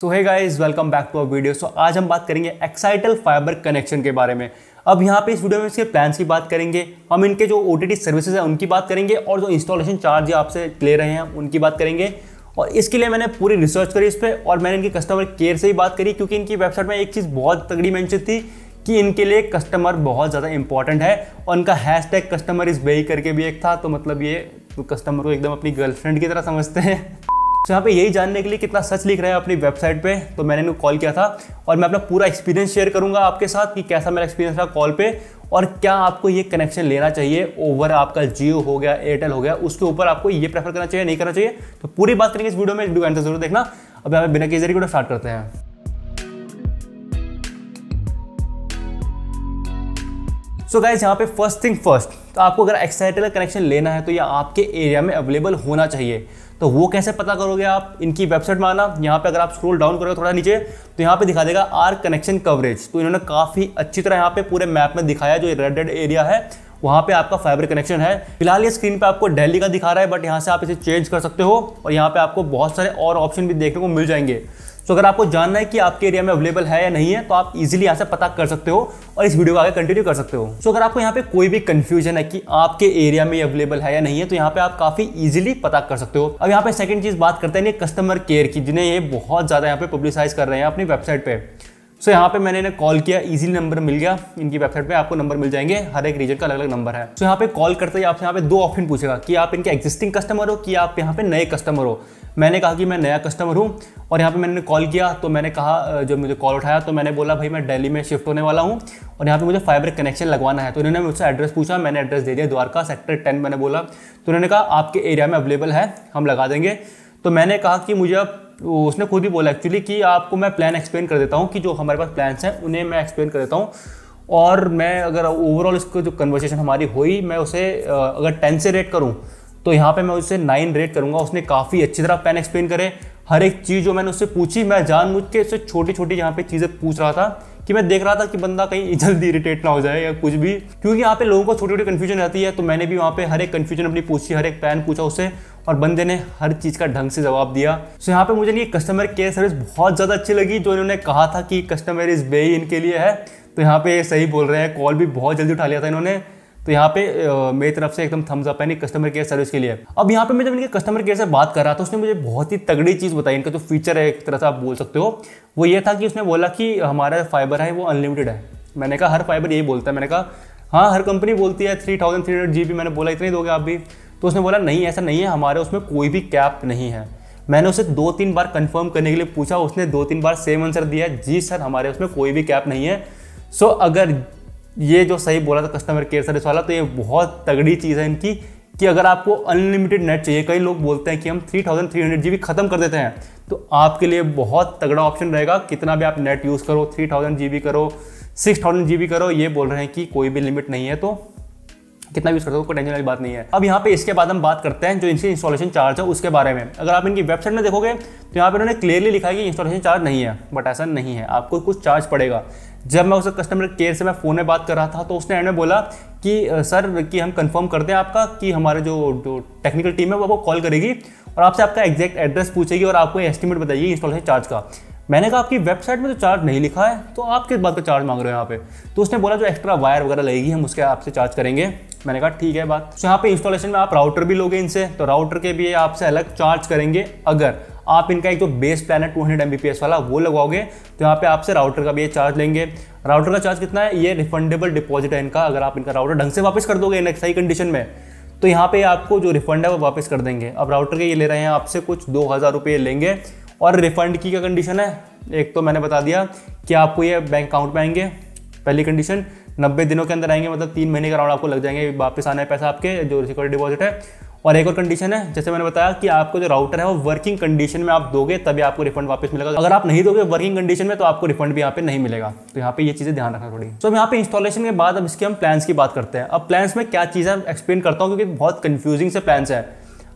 so hi guys welcome back to our video so आज हम बात करेंगे एक्साइटल फाइबर कनेक्शन के बारे में अब यहाँ पे इस वीडियो में इसके प्लान्स की बात करेंगे हम इनके जो ओ टी सर्विसेज हैं उनकी बात करेंगे और जो इंस्टॉलेशन चार्ज आपसे ले रहे हैं उनकी बात करेंगे और इसके लिए मैंने पूरी रिसर्च करी इस पर और मैंने इनकी कस्टमर केयर से ही बात करी क्योंकि इनकी वेबसाइट में एक चीज़ बहुत तगड़ी मैंशन थी कि इनके लिए कस्टमर बहुत ज़्यादा इंपॉर्टेंट है और इनका हैश टैग कस्टमर इज़ बेई करके भी एक था तो मतलब ये तो कस्टमर को एकदम अपनी गर्लफ्रेंड की तरह समझते हैं तो यहाँ पे यही जानने के लिए कितना सच लिख रहा है अपनी वेबसाइट पे तो मैंने इनको कॉल किया था और मैं अपना पूरा एक्सपीरियंस शेयर करूंगा आपके साथ कि कैसा मेरा एक्सपीरियंस रहा कॉल पे और क्या आपको ये कनेक्शन लेना चाहिए ओवर आपका जियो हो गया एयरटेल हो गया उसके ऊपर आपको ये प्रेफर करना चाहिए नहीं करना चाहिए तो पूरी बात करेंगे इस वीडियो में वीडियो जरूर देखना अब यहाँ बिना के जरिए स्टार्ट करते हैं सो गाइज यहाँ पे फर्स्ट थिंग फर्स्ट तो आपको अगर एक्साइटेल का कनेक्शन लेना है तो ये आपके एरिया में अवेलेबल होना चाहिए तो वो कैसे पता करोगे आप इनकी वेबसाइट में आना यहाँ पे अगर आप स्क्रोल डाउन करोगे थोड़ा नीचे तो यहाँ पे दिखा देगा आर कनेक्शन कवरेज तो इन्होंने काफ़ी अच्छी तरह यहाँ पे पूरे मैप में दिखाया जो रेड रेड एरिया है वहाँ पे आपका फाइबर कनेक्शन है फिलहाल ये स्क्रीन पे आपको दिल्ली का दिखा रहा है बट यहाँ से आप इसे चेंज कर सकते हो और यहाँ पे आपको बहुत सारे और ऑप्शन भी देखने को मिल जाएंगे सो अगर आपको जानना है कि आपके एरिया में अवेलेबल है या नहीं है तो आप इजिली यहाँ से पता कर सकते हो और इस वीडियो को आगे कंटिन्यू कर सकते हो सो अगर आपको यहाँ पे कोई भी कंफ्यूजन है कि आपके एरिया में अवेलेबल है या नहीं है तो यहाँ पे आप काफी इजिली पता कर सकते हो अब यहाँ पे सेकंड चीज बात करते हैं कस्टमर केयर की जिन्हें ये बहुत ज्यादा यहाँ पे पब्लिसाइज कर रहे हैं अपनी वेबसाइट पे सो so, यहाँ पे मैंने इन्हें कॉल किया इजी नंबर मिल गया इनकी वेबसाइट पे आपको नंबर मिल जाएंगे हर एक रीजन का अलग अलग नंबर है सो so, यहाँ पे कॉल करते ही आपसे यहाँ पे दो ऑप्शन पूछेगा कि आप इनके एग्जिस्टिंग कस्टमर हो कि आप यहाँ पे नए कस्टमर हो मैंने कहा कि मैं नया कस्टमर हूँ और यहाँ पे मैंने कॉल किया तो मैंने कहा जो मुझे कॉल उठाया तो मैंने बोला भाई मैं डेली में शिफ्ट होने वाला हूँ और यहाँ पे मुझे फाइबर कनेक्शन लगवाना है तो इन्होंने मुझसे एड्रेस पूछा मैंने एड्रेस दे दिया द्वारका सेक्टर टेन मैंने बोला तो उन्होंने कहा आपके एरिया में अवेलेबल है हम लगा देंगे तो मैंने कहा कि मुझे अब उसने खुद ही बोला एक्चुअली कि आपको मैं प्लान एक्सप्लेन कर देता हूँ कि जो हमारे पास प्लान्स हैं उन्हें मैं एक्सप्लेन कर देता हूँ और मैं अगर ओवरऑल इसको जो कन्वर्सेशन हमारी हुई मैं उसे अगर टेन से रेट करूँ तो यहाँ पे मैं उसे नाइन रेट करूँगा उसने काफ़ी अच्छी तरह प्लान एक्सप्लेन करे हर एक चीज़ जो मैंने उससे पूछी मैं जानबूझ के उससे छोटी छोटी यहाँ पे चीज़ें पूछ रहा था कि मैं देख रहा था कि बंदा कहीं जल्दी इरिटेट ना हो जाए या कुछ भी क्योंकि यहाँ पे लोगों को छोटी छोटी कन्फ्यूजन रहती है तो मैंने भी वहाँ पे हर एक कन्फ्यूजन अपनी पूछी हर एक पैन पूछा उससे और बंदे ने हर चीज़ का ढंग से जवाब दिया सो यहाँ पे मुझे ये कस्टमर केयर सर्विस बहुत ज़्यादा अच्छी लगी जो इन्होंने कहा था कि कस्टमर इज़ बेई इनके लिए है तो यहाँ पे सही बोल रहे हैं कॉल भी बहुत जल्दी उठा लिया था इन्होंने तो यहाँ पे मेरी तरफ से एकदम थम्स अप है नहीं कस्टमर केयर सर्विस के लिए अब यहाँ पे मैं जब इनके कस्टमर केयर से बात कर रहा था उसने मुझे बहुत ही तगड़ी चीज़ बताई इनका जो फीचर है एक तरह से आप बोल सकते हो वो ये था कि उसने बोला कि हमारा फाइबर है वो अनलिमिटेड है मैंने कहा हर फाइबर यही बोलता है मैंने कहा हाँ हर कंपनी बोलती है three thousand three hundred G मैंने बोला इतने दोगे आप भी तो उसने बोला नहीं ऐसा नहीं है हमारे उसमें कोई भी कैप नहीं है मैंने उसे दो तीन बार कंफर्म करने के लिए पूछा उसने दो तीन बार सेम आंसर दिया जी सर हमारे उसमें कोई भी कैप नहीं है सो so, अगर ये जो सही बोला था कस्टमर केयर सर्विस वाला तो ये बहुत तगड़ी चीज़ है इनकी कि अगर आपको अनलिमिटेड नेट चाहिए कई लोग बोलते हैं कि हम three thousand three hundred G ख़त्म कर देते हैं तो आपके लिए बहुत तगड़ा ऑप्शन रहेगा कितना भी आप नेट यूज़ करो थ्री थाउजेंड जी करो सिक्स थाउजेंड जी करो ये बोल रहे हैं कि कोई भी लिमिट नहीं है तो कितना यूज़ करते हो कोई टेंशन वाली बात नहीं है अब यहाँ पे इसके बाद हम बात करते हैं जो इनकी इंस्टॉलेशन चार्ज है उसके बारे में अगर आप इनकी वेबसाइट में देखोगे तो यहाँ पर इन्होंने क्लियरली लिखा है कि इंस्टॉलेशन चार्ज नहीं है बट ऐसा नहीं है आपको कुछ चार्ज पड़ेगा जब मैं उस कस्टमर केयर से मैं फ़ोन में बात कर रहा था तो उसने एंड में बोला कि सर कि हम कंफर्म कर दें आपका कि हमारे जो टेक्निकल टीम है वो आपको कॉल करेगी और आपसे आपका एग्जैक्ट एड्रेस पूछेगी और आपको एस्टिमेट बताइएगी इंस्टॉलेशन चार्ज का मैंने कहा आपकी वेबसाइट में तो चार्ज नहीं लिखा है तो आप किस बात का चार्ज मांग रहे हो यहाँ पे तो उसने बोला जो एक्स्ट्रा वायर वगैरह लगेगी हम उसके आपसे चार्ज करेंगे मैंने कहा ठीक है बात तो यहाँ पे इंस्टॉलेशन में आप राउटर भी लोगे इनसे तो राउटर के भी आपसे अलग चार्ज करेंगे अगर आप इनका एक जो बेस प्लान है 200 Mbps वाला वो लगवाओगे तो यहाँ पे आपसे राउटर का भी ये चार्ज लेंगे राउटर का चार्ज कितना है ये रिफंडेबल डिपॉजिट है इनका अगर आप इनका राउटर ढंग से वापस कर दोगे सही कंडीशन में तो यहाँ पे आपको जो रिफंड है वो वापस कर देंगे अब राउटर के ये ले रहे हैं आपसे कुछ दो हज़ार रुपये लेंगे और रिफंड की क्या कंडीशन है एक तो मैंने बता दिया कि आपको ये बैंक अकाउंट में आएंगे पहली कंडीशन नब्बे दिनों के अंदर आएंगे मतलब तीन महीने का राउंड आपको लग जाएंगे वापस आना है पैसा आपके जो सिक्योरिटी डिपॉजिट है और एक और कंडीशन है जैसे मैंने बताया कि आपको जो राउटर है वो वर्किंग कंडीशन में आप दोगे तभी आपको रिफंड वापस मिलेगा अगर आप नहीं दोगे वर्किंग कंडीशन में तो आपको रिफंड भी यहाँ पे नहीं मिलेगा तो यहाँ पे ये चीज़ें ध्यान रखना पड़ेगी तो यहाँ पे इंस्टॉलेशन के बाद अब इसके हम प्लान्स की बात करते हैं अब प्लान्स में क्या चीज़ है एक्सप्लेन करता हूँ क्योंकि बहुत कंफ्यूजिंग से प्लान्स है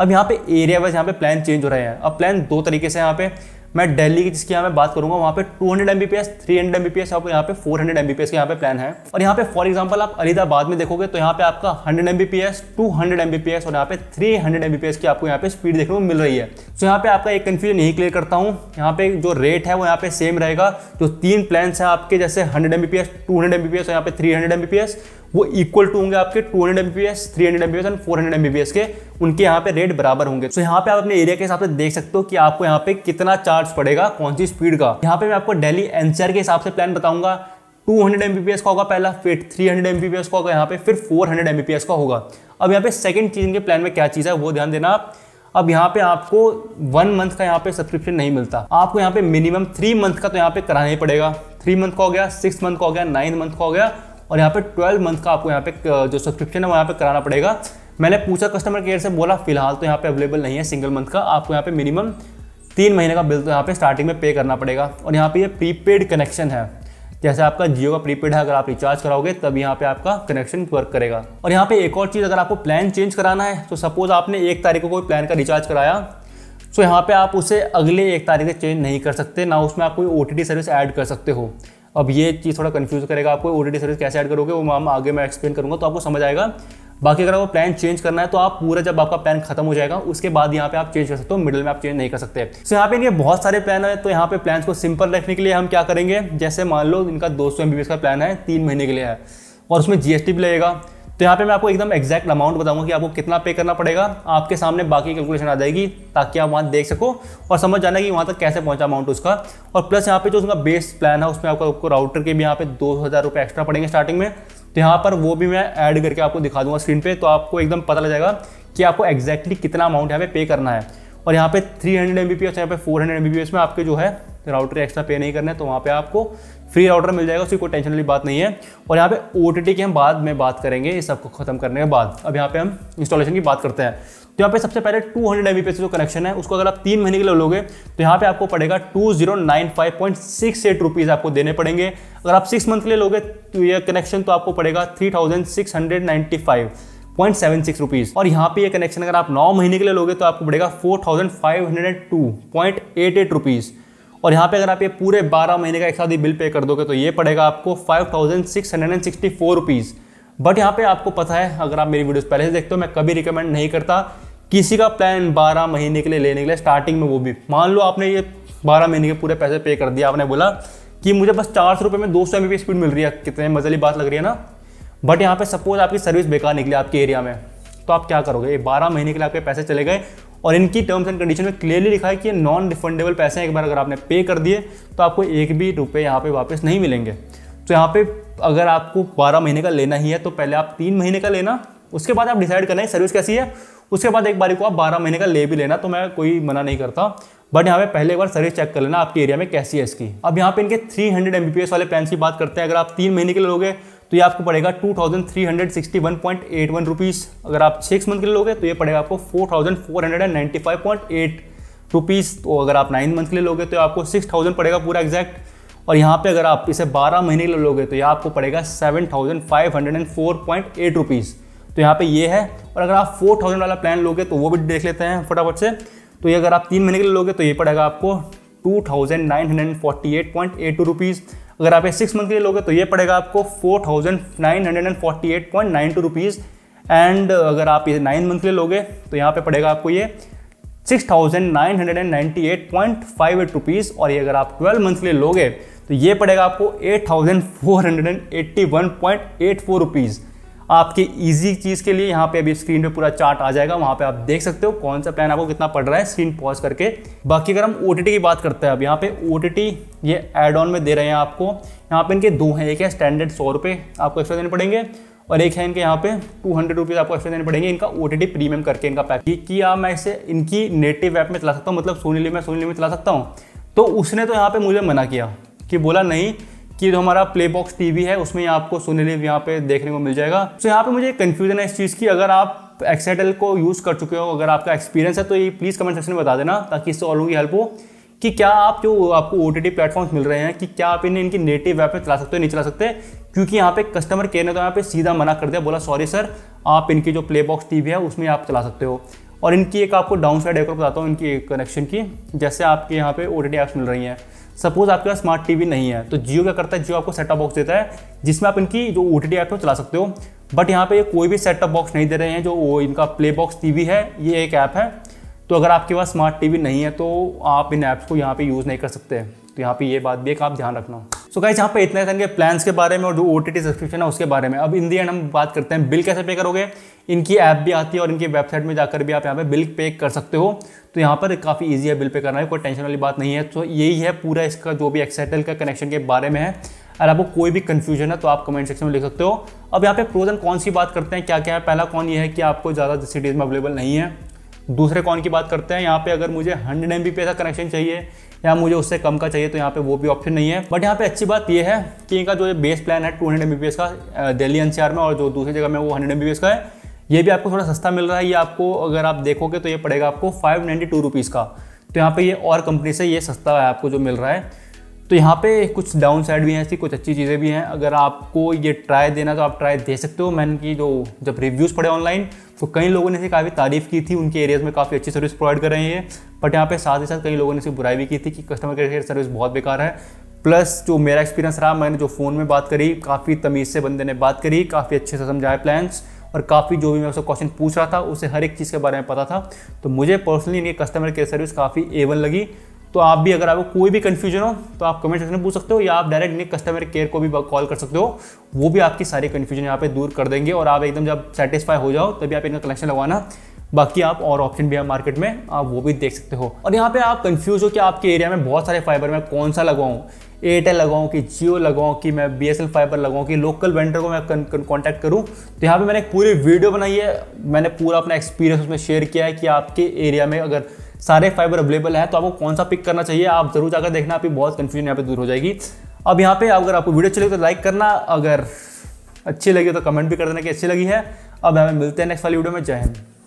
अब यहाँ पे एरिया वाइज यहाँ पे प्लान चेंज हो रहे हैं अब प्लान दो तरीके से यहाँ पे मैं दिल्ली की जिसकी यहाँ मैं बात करूंगा वहाँ पे 200 Mbps, 300 Mbps आपको यहाँ पे 400 Mbps के यहाँ पे प्लान है और यहाँ पे फॉर एग्जाम्पल आप अलीदाबाद में देखोगे तो यहाँ पे आपका hundred M B P S और यहाँ पे थ्री पी एस की आपको यहाँ पे स्पीड देखने को मिल रही है तो यहाँ पे आपका एक कन्फ्यूजन यही क्लियर करता हूँ यहाँ पे जो रेट है वो यहाँ पे सेम रहेगा जो तीन प्लान है आपके जैसे hundred M B P S two hundred M B P S और यहाँ पे three hundred M B P S वो इक्वल टू होंगे आपके 200 hundred MBBS three hundred MBBS and four hundred MBBS के उनके यहाँ पे रेट बराबर होंगे तो यहाँ पे आप अपने एरिया के हिसाब से देख सकते हो कि आपको यहाँ पे कितना चार्ज पड़ेगा कौन सी स्पीड का यहाँ पे मैं आपको डेली एनसीआर के हिसाब से प्लान बताऊंगा 200 हंड्रेड का होगा पहला फिर 300 हंड्रेड का होगा यहाँ पे फिर 400 हंड्रेड का होगा अब यहाँ पे सेकंड चीज के प्लान में क्या चीज़ है वो ध्यान देना आप अब यहाँ पे आपको वन मंथ का यहाँ पे सब्सक्रिप्शन नहीं मिलता आपको यहाँ पे मिनिमम थ्री मंथ का तो यहाँ पे कराना ही पड़ेगा थ्री मंथ का हो गया सिक्स मंथ का हो गया नाइन मंथ का हो गया और यहाँ पे ट्वेल्व मंथ का आपको यहाँ पे जो सब्सक्रिप्शन है वो यहाँ पे कराना पड़ेगा मैंने पूछा कस्टमर केयर से बोला फिलहाल तो यहाँ पे अवेलेबल नहीं है सिंगल मंथ का आपको यहाँ पे मिनिमम तीन महीने का बिल तो यहाँ पे स्टार्टिंग में पे करना पड़ेगा और यहाँ पे ये प्रीपेड कनेक्शन है जैसे आपका जियो का प्रीपेड है अगर आप रिचार्ज कराओगे तब यहाँ पे आपका कनेक्शन वर्क करेगा और यहाँ पे एक और चीज़ अगर आपको प्लान चेंज कराना है तो सपोज आपने एक तारीख को कोई प्लान का रिचार्ज कराया तो यहाँ पे आप उसे अगले एक तारीख से चेंज नहीं कर सकते ना उसमें आप कोई ओ सर्विस ऐड कर सकते हो अब ये चीज़ थोड़ा कन्फ्यूज करेगा आपको ओ सर्विस कैसे ऐड करोगे वो हम आगे मैं एक्सप्लेन करूँगा तो आपको समझ आएगा बाकी अगर आपको प्लान चेंज करना है तो आप पूरा जब आपका प्लान खत्म हो जाएगा उसके बाद यहाँ पे आप चेंज कर सकते हो मिडिल में आप चेंज नहीं कर सकते सो so, यहाँ पे इनके बहुत सारे प्लान है तो यहाँ पे प्लान को सिंपल रखने के लिए हम क्या करेंगे जैसे मान लो इनका दो सौ का प्लान है तीन महीने के लिए है और उसमें जीएसटी भी लगेगा तो यहाँ पे मैं आपको एकदम एग्जैक्ट अमाउंट बताऊंगा कि आपको कितना पे करना पड़ेगा आपके सामने बाकी कैलकुलेशन आ जाएगी ताकि आप वहाँ देख सको और समझ जाना कि वहाँ तक कैसे पहुँचा अमाउंट उसका और प्लस यहाँ पे जो उसका बेस प्लान है उसमें आपको आपको राउटर के भी यहाँ पे दो हज़ार रुपये एक्स्ट्रा पड़ेंगे स्टार्टिंग में तो यहाँ पर वो भी मैं ऐड करके आपको दिखा दूंगा स्क्रीन पर तो आपको एकदम पता लग जाएगा कि आपको एक्जैक्टली कितना अमाउंट यहाँ पे पे करना है और यहाँ पे three hundred M B P S यहाँ पे four hundred M B P S में आपके जो है राउटर एक्स्ट्रा पे नहीं करना है तो वहाँ पे आपको फ्री राउटर मिल जाएगा उसकी कोई टेंशन वाली बात नहीं है और यहाँ पे ओ की हम बाद में बात करेंगे इस सबको खत्म करने के बाद अब यहाँ पे हम इंस्टॉलेशन की बात करते हैं तो यहाँ पे सबसे पहले 200 हंड्रेड एम जो कनेक्शन है उसको अगर आप तीन महीने के लिए लोगे तो यहाँ पे आपको पड़ेगा two zero nine five point six eight rupees आपको देने पड़ेंगे अगर आप सिक्स मंथ के लिए लोगे तो ये कनेक्शन तो आपको पड़ेगा three thousand six hundred ninety five point seven six rupees और यहाँ पे ये कनेक्शन अगर आप नौ महीने के लिए लोगे तो आपको पड़ेगा four thousand five hundred and two point eight eight rupees और यहाँ पे अगर आप ये पूरे 12 महीने का एक साथ ही बिल पे कर दोगे तो ये पड़ेगा आपको five thousand six hundred and sixty four rupees but यहाँ पे आपको पता है अगर आप मेरी वीडियोस पहले से देखते हो मैं कभी रिकमेंड नहीं करता किसी का प्लान 12 महीने के लिए लेने के लिए स्टार्टिंग में वो भी मान लो आपने ये 12 महीने के पूरे पैसे पे कर दिया आपने बोला कि मुझे बस चार सौ रुपये में दो सौ एम स्पीड मिल रही है कितने मजली बात लग रही है ना बट यहाँ पे सपोज आपकी सर्विस बेकार निकली आपके एरिया में तो आप क्या करोगे ये बारह महीने के लिए आपके पैसे चले गए और इनकी टर्म्स एंड कंडीशन में क्लियरली लिखा है कि नॉन रिफंडेबल पैसे एक बार अगर आपने पे कर दिए तो आपको एक भी रुपये यहाँ पे वापस नहीं मिलेंगे तो यहाँ पे अगर आपको बारह महीने का लेना ही है तो पहले आप तीन महीने का लेना उसके बाद आप डिसाइड करना है सर्विस कैसी है उसके बाद एक बार को आप बारह महीने का ले भी लेना तो मैं कोई मना नहीं करता बट यहाँ पे पहले एक बार सर्विस चेक कर लेना आपके एरिया में कैसी है इसकी अब यहाँ पे इनके 300 हंड्रेड वाले प्लान की बात करते हैं अगर आप तीन महीने के लोगे तो ये आपको पड़ेगा two thousand three hundred sixty one point eight one rupees अगर आप सिक्स मंथ के लिए लोगे तो ये पड़ेगा आपको four thousand four hundred and ninety five point eight rupees तो अगर आप नाइन मंथ के लिए लोगे तो आपको सिक्स थाउजेंड पड़ेगा पूरा एग्जैक्ट और यहाँ पे अगर आप इसे बारह महीने के लिए लोगे तो ये आपको पड़ेगा seven thousand five hundred and four point eight rupees तो यहाँ पे ये है और अगर आप फोर थाउजेंड वाला प्लान लोगे तो वो भी देख लेते हैं फटाफट से तो ये अगर आप तीन महीने के लिए लोगे तो ये पड़ेगा आपको two thousand nine hundred and forty eight eight point two rupees अगर आप ये सिक्स मंथ के लिए लोगे तो ये पड़ेगा आपको four thousand nine hundred and forty eight point nine two rupees and अगर आप ये नाइन मंथ के लिए लोगे तो यहाँ पे पड़ेगा आपको ये six thousand nine hundred and ninety eight point five eight rupees और ये अगर आप ट्वेल्व मंथ के लिए लोगे तो ये पड़ेगा आपको eight thousand four hundred and eighty one point eight four rupees आपके इजी चीज़ के लिए यहाँ पे अभी स्क्रीन पे पूरा चार्ट आ जाएगा वहाँ पे आप देख सकते हो कौन सा प्लान आपको कितना पड़ रहा है स्क्रीन पॉज करके बाकी अगर हम ओ की बात करते हैं अब यहाँ पे ओ ये एड ऑन में दे रहे हैं आपको यहाँ पे इनके दो हैं एक है स्टैंडर्ड सौ रुपये आपको एक्स्ट्रा देने पड़ेंगे और एक है इनके यहाँ पे टू हंड्रेड रुपीज़ आपको एक्स्ट्रा देने पड़ेंगे इनका ओ टी प्रीमियम करके इनका पैक आप मैं इसे इनकी नेटिव ऐप में चला सकता हूँ मतलब सोनी ली मैं सोनी ली में चला सकता हूँ तो उसने तो यहाँ पर मुझे मना किया कि बोला नहीं कि जो हमारा प्ले बॉक्स टीवी है उसमें आपको सोने लिव यहाँ पे देखने को मिल जाएगा तो so, यहाँ पे मुझे कंफ्यूजन है इस चीज़ की अगर आप एक्सेटल को यूज़ कर चुके हो अगर आपका एक्सपीरियंस है तो ये प्लीज़ कमेंट सेक्शन में बता देना ताकि इससे और लोगों की हेल्प हो कि क्या आप जो आपको ओ टी प्लेटफॉर्म्स मिल रहे हैं कि क्या आप इन्हें इनकी नेटिव ऐप में चला सकते हो नहीं चला सकते क्योंकि यहाँ पे कस्टमर केयर ने तो यहाँ पे सीधा मना कर दिया बोला सॉरी सर आप इनकी जो प्ले बॉक्स टीवी है उसमें आप चला सकते हो और इनकी एक आपको डाउन साइड एक बताता हूँ इनकी कनेक्शन की जैसे आपके यहाँ पे ओ टी एप्स मिल रही हैं सपोज आपके पास स्मार्ट टीवी नहीं है तो जियो क्या करता है जियो आपको सेटअप बॉक्स देता है जिसमें आप इनकी जो ओ टी ऐप है चला सकते हो बट यहाँ पे कोई भी सेटअप बॉक्स नहीं दे रहे हैं जो वो इनका प्ले बॉक्स टीवी है ये एक ऐप है तो अगर आपके पास स्मार्ट टीवी नहीं है तो आप इन ऐप्स को यहाँ पे यूज़ नहीं कर सकते तो यहाँ पे ये बात भी एक आप ध्यान रखना सो गाइज यहाँ पे इतने के प्लान्स के बारे में और जो ओ टी सब्सक्रिप्शन है उसके बारे में अब इन दी एंड हम बात करते हैं बिल कैसे पे करोगे इनकी ऐप भी आती है और इनकी वेबसाइट में जाकर भी आप यहाँ पे बिल पे कर सकते हो तो यहाँ पर काफ़ी ईजी है बिल पे करना है कोई टेंशन वाली बात नहीं है तो यही है पूरा इसका जो भी एक्सेटल का कनेक्शन के बारे में है अगर आपको कोई भी कन्फ्यूजन है तो आप कमेंट सेक्शन में लिख सकते हो अब यहाँ पे प्रोजन कौन सी बात करते हैं क्या क्या है पहला कौन ये है कि आपको ज़्यादा सिटीज़ में अवेलेबल नहीं है दूसरे कौन की बात करते हैं यहाँ पे अगर मुझे हंड्रेड एम का कनेक्शन चाहिए या मुझे उससे कम का चाहिए तो यहाँ पे वो भी ऑप्शन नहीं है बट यहाँ पे अच्छी बात ये है कि इनका जो बेस प्लान है टू हंड्रेड का दिल्ली एनसीआर में और जो दूसरी जगह में वो हंड्रेड एम का है ये भी आपको थोड़ा सस्ता मिल रहा है ये आपको अगर आप देखोगे तो ये पड़ेगा आपको फाइव नाइन्टी टू रुपीज़ का तो यहाँ पे ये और कंपनी से ये सस्ता है आपको जो मिल रहा है तो यहाँ पे कुछ डाउन साइड भी हैं ऐसी कुछ अच्छी चीज़ें भी हैं अगर आपको ये ट्राई देना तो आप ट्राई दे सकते हो मैंने की जो जब रिव्यूज़ पढ़े ऑनलाइन तो कई लोगों ने इसे काफ़ी तारीफ़ की थी उनके एरियाज़ में काफ़ी अच्छी सर्विस प्रोवाइड कर रहे हैं बट यहाँ पे साथ ही साथ कई लोगों ने इसे बुराई भी की थी कि कस्टमर केयर सर्विस बहुत बेकार है प्लस जो मेरा एक्सपीरियंस रहा मैंने जो फ़ोन में बात करी काफ़ी तमीज़ से बंदे ने बात करी काफ़ी अच्छे से समझाया प्लान्स और काफ़ी जो भी मैं उसको क्वेश्चन पूछ रहा था उसे हर एक चीज़ के बारे में पता था तो मुझे पर्सनली इनकी कस्टमर केयर सर्विस काफ़ी एवन लगी तो आप भी अगर आपको कोई भी कन्फ्यूजन हो तो आप कमेंट सेक्शन में पूछ सकते हो या आप डायरेक्ट निक कस्टमर केयर को भी कॉल कर सकते हो वो भी आपकी सारी कन्फ्यूजन यहाँ पे दूर कर देंगे और आप एकदम जब सेटिस्फाई हो जाओ तभी आप इनका कलेक्शन लगवाना बाकी आप और ऑप्शन भी है मार्केट में आप वो भी देख सकते हो और यहाँ पे आप कंफ्यूज हो कि आपके एरिया में बहुत सारे फाइबर में कौन सा लगवाऊँ एयरटेल लगाऊँ कि जियो लगाऊँ कि मैं बी एस एल फाइबर लगाऊँ कि लोकल वेंडर को मैं कॉन्टैक्ट करूँ तो यहाँ पे मैंने एक पूरी वीडियो बनाई है मैंने पूरा अपना एक्सपीरियंस उसमें शेयर किया है कि आपके एरिया में अगर सारे फाइबर अवेलेबल है तो आपको कौन सा पिक करना चाहिए आप जरूर जाकर देखना आपकी बहुत कंफ्यूजन यहाँ पे दूर हो जाएगी अब यहाँ पे अगर आपको वीडियो अच्छी लगी तो लाइक करना अगर अच्छी लगी तो कमेंट भी कर देना कि अच्छी लगी है अब हमें मिलते हैं नेक्स्ट वाली वीडियो में जय हिंद